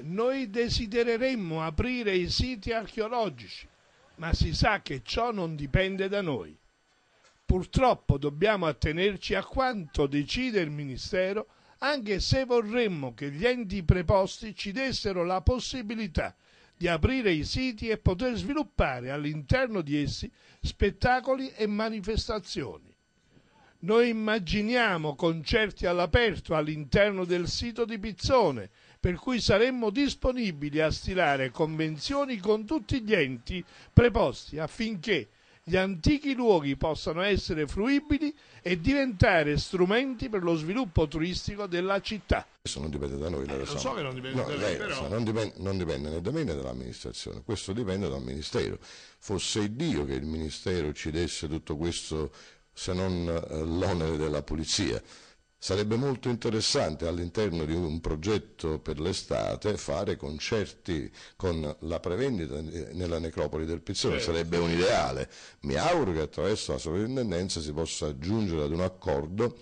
Noi desidereremmo aprire i siti archeologici, ma si sa che ciò non dipende da noi. Purtroppo dobbiamo attenerci a quanto decide il Ministero, anche se vorremmo che gli enti preposti ci dessero la possibilità di aprire i siti e poter sviluppare all'interno di essi spettacoli e manifestazioni. Noi immaginiamo concerti all'aperto all'interno del sito di Pizzone, per cui saremmo disponibili a stilare convenzioni con tutti gli enti preposti affinché gli antichi luoghi possano essere fruibili e diventare strumenti per lo sviluppo turistico della città. Questo non dipende da noi, eh, lo so siamo. che non dipende no, da lei, però... non, dipende, non dipende né da me né dall'amministrazione, questo dipende dal Ministero. Fosse Dio che il Ministero ci desse tutto questo se non eh, l'onere della pulizia. Sarebbe molto interessante all'interno di un progetto per l'estate fare concerti con la prevendita nella necropoli del Pizzone, certo. sarebbe un ideale. Mi auguro che attraverso la sovrintendenza si possa giungere ad un accordo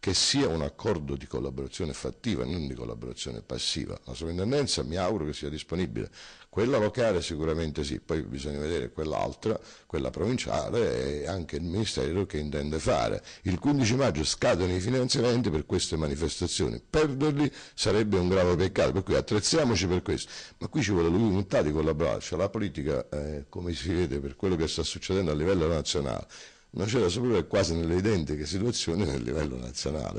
che sia un accordo di collaborazione fattiva, non di collaborazione passiva. La sovrintendenza mi auguro che sia disponibile, quella locale sicuramente sì, poi bisogna vedere quell'altra, quella provinciale e anche il Ministero che intende fare. Il 15 maggio scadono i finanziamenti per queste manifestazioni, perderli sarebbe un grave peccato, per cui attrezziamoci per questo. Ma qui ci vuole l'unità di collaborare, collaborarci, la politica, eh, come si vede per quello che sta succedendo a livello nazionale, non c'era superiore quasi nell'identica situazione nel livello nazionale.